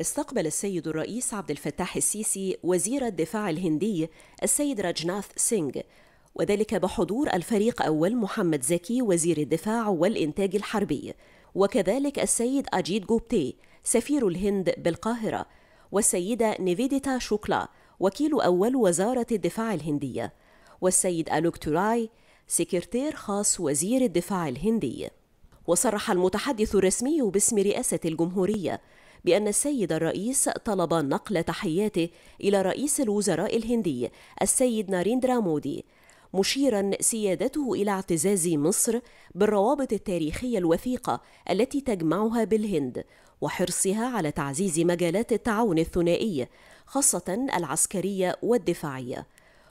استقبل السيد الرئيس عبد الفتاح السيسي وزير الدفاع الهندي السيد راجناث سينج وذلك بحضور الفريق أول محمد زكي وزير الدفاع والإنتاج الحربي وكذلك السيد أجيد جوبتي سفير الهند بالقاهرة والسيدة نيفيديتا شوكلا وكيل أول وزارة الدفاع الهندية والسيد ألوك توراي سكرتير خاص وزير الدفاع الهندي وصرح المتحدث الرسمي باسم رئاسة الجمهورية بأن السيد الرئيس طلب نقل تحياته إلى رئيس الوزراء الهندي السيد ناريندرا مودي مشيرا سيادته إلى اعتزاز مصر بالروابط التاريخية الوثيقة التي تجمعها بالهند وحرصها على تعزيز مجالات التعاون الثنائي خاصة العسكرية والدفاعية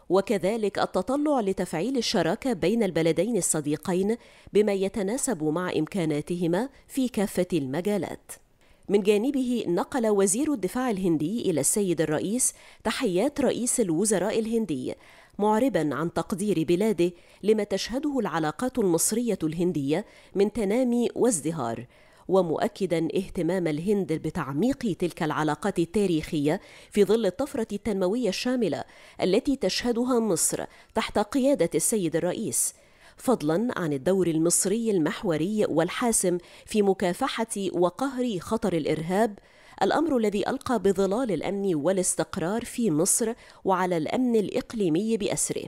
وكذلك التطلع لتفعيل الشراكة بين البلدين الصديقين بما يتناسب مع إمكاناتهما في كافة المجالات من جانبه نقل وزير الدفاع الهندي إلى السيد الرئيس تحيات رئيس الوزراء الهندي معربا عن تقدير بلاده لما تشهده العلاقات المصرية الهندية من تنامي وازدهار ومؤكدا اهتمام الهند بتعميق تلك العلاقات التاريخيه في ظل الطفره التنمويه الشامله التي تشهدها مصر تحت قياده السيد الرئيس فضلا عن الدور المصري المحوري والحاسم في مكافحه وقهر خطر الارهاب الامر الذي القى بظلال الامن والاستقرار في مصر وعلى الامن الاقليمي باسره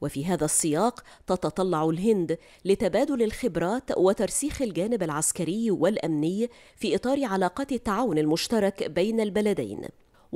وفي هذا السياق تتطلع الهند لتبادل الخبرات وترسيخ الجانب العسكري والامني في اطار علاقات التعاون المشترك بين البلدين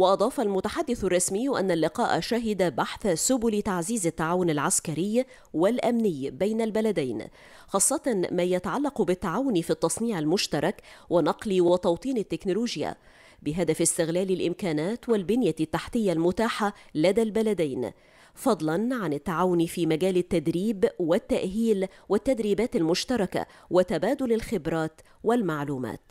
وأضاف المتحدث الرسمي أن اللقاء شهد بحث سبل تعزيز التعاون العسكري والأمني بين البلدين خاصة ما يتعلق بالتعاون في التصنيع المشترك ونقل وتوطين التكنولوجيا بهدف استغلال الإمكانات والبنية التحتية المتاحة لدى البلدين فضلا عن التعاون في مجال التدريب والتأهيل والتدريبات المشتركة وتبادل الخبرات والمعلومات